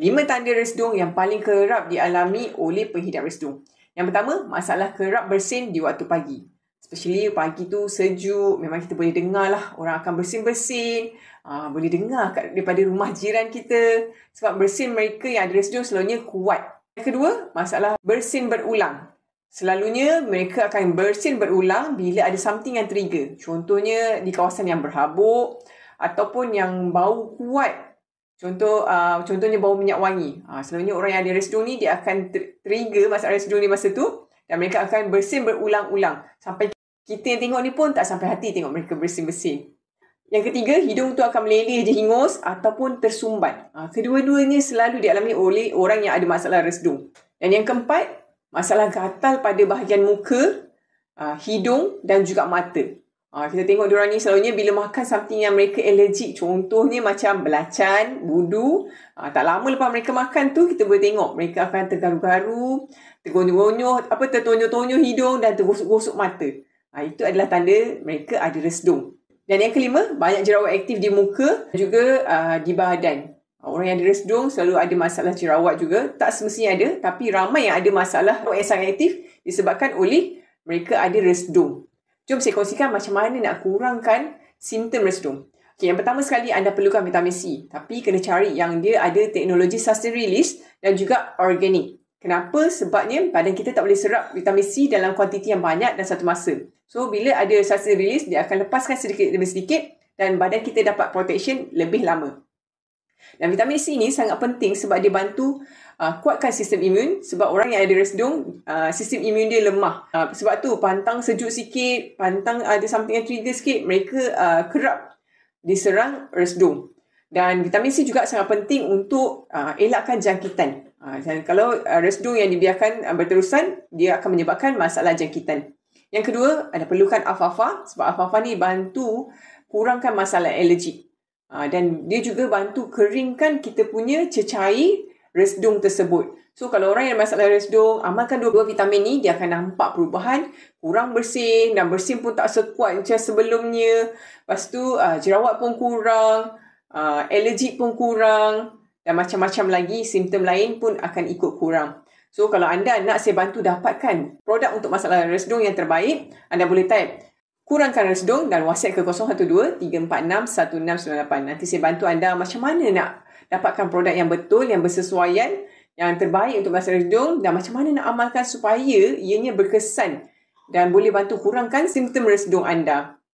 Lima tanda resdung yang paling kerap dialami oleh penghidap resdung. Yang pertama, masalah kerap bersin di waktu pagi. Especially pagi tu sejuk, memang kita boleh dengar lah orang akan bersin-bersin. Uh, boleh dengar kat, daripada rumah jiran kita. Sebab bersin mereka yang ada resdung selalunya kuat. Yang kedua, masalah bersin berulang. Selalunya mereka akan bersin berulang bila ada something yang trigger. Contohnya di kawasan yang berhabuk ataupun yang bau kuat Contoh, uh, contohnya bau minyak wangi. Uh, ah, selalunya orang yang ada residual ni, dia akan trigger Masa residual ni masa tu dan mereka akan bersin berulang-ulang. Sampai kita yang tengok ni pun tak sampai hati tengok mereka bersin-bersin. Yang ketiga, hidung tu akan meleleh je hingus ataupun tersumbat. Uh, Kedua-duanya selalu dialami oleh orang yang ada masalah residual. Dan yang keempat, masalah gatal pada bahagian muka, uh, hidung dan juga mata. Ah, kita tengok diorang ni selalunya bila makan something yang mereka allergic. Contohnya macam belacan, budu. Ah, tak lama lepas mereka makan tu, kita boleh tengok. Mereka akan tergaru-garu, tergonyo-gonyoh, apa, tertonyo-tonyo hidung dan tergosok-gosok mata. Ah, itu adalah tanda mereka ada resdung. Dan yang kelima, banyak jerawat aktif di muka dan juga uh, di badan. Ah, orang yang ada resdung selalu ada masalah jerawat juga. Tak semestinya ada, tapi ramai yang ada masalah yang sangat aktif disebabkan oleh mereka ada resdung. Jom saya kongsikan macam mana nak kurangkan simptom restum. Okay, yang pertama sekali anda perlukan vitamin C. Tapi kena cari yang dia ada teknologi sustained release dan juga organik. Kenapa? Sebabnya badan kita tak boleh serap vitamin C dalam kuantiti yang banyak dan satu masa. So, bila ada sustained release, dia akan lepaskan sedikit demi sedikit dan badan kita dapat protection lebih lama. Dan vitamin C ni sangat penting sebab dia bantu uh, kuatkan sistem imun sebab orang yang ada resdung uh, sistem imun dia lemah. Uh, sebab tu pantang sejuk sikit, pantang ada something yang trigger sikit, mereka uh, kerap diserang resdung. Dan vitamin C juga sangat penting untuk uh, elakkan jangkitan. Uh, kalau uh, residung yang dibiarkan uh, berterusan, dia akan menyebabkan masalah jangkitan. Yang kedua, ada perlukan alfalfa sebab alfalfa ni bantu kurangkan masalah alergi. Ah, dan dia juga bantu keringkan kita punya cecair resdung tersebut. So kalau orang yang masalah resdung, amalkan dua-dua vitamin ni, dia akan nampak perubahan. Kurang bersih dan bersih pun tak sekuat macam sebelumnya. Lepas tu uh, jerawat pun kurang, uh, ah, alergi pun kurang dan macam-macam lagi simptom lain pun akan ikut kurang. So kalau anda nak saya bantu dapatkan produk untuk masalah resdung yang terbaik, anda boleh type kurangkan rasa dan WhatsApp ke 012-346-1698. Nanti saya bantu anda macam mana nak dapatkan produk yang betul, yang bersesuaian, yang terbaik untuk masalah hidung dan macam mana nak amalkan supaya ianya berkesan dan boleh bantu kurangkan simptom rasa anda.